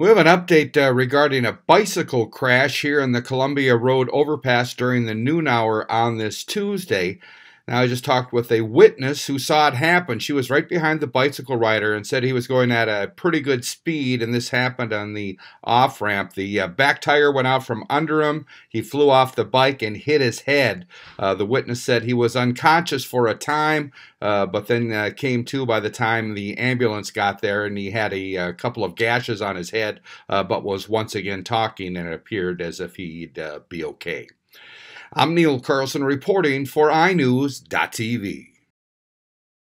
We have an update uh, regarding a bicycle crash here in the Columbia Road overpass during the noon hour on this Tuesday. Now, I just talked with a witness who saw it happen. She was right behind the bicycle rider and said he was going at a pretty good speed, and this happened on the off ramp. The uh, back tire went out from under him. He flew off the bike and hit his head. Uh, the witness said he was unconscious for a time, uh, but then uh, came to by the time the ambulance got there, and he had a, a uh, couple of gashes on his head, uh, but was once again talking, and it appeared as if he'd be okay. I'm Neil Carlson reporting for iNews.tv.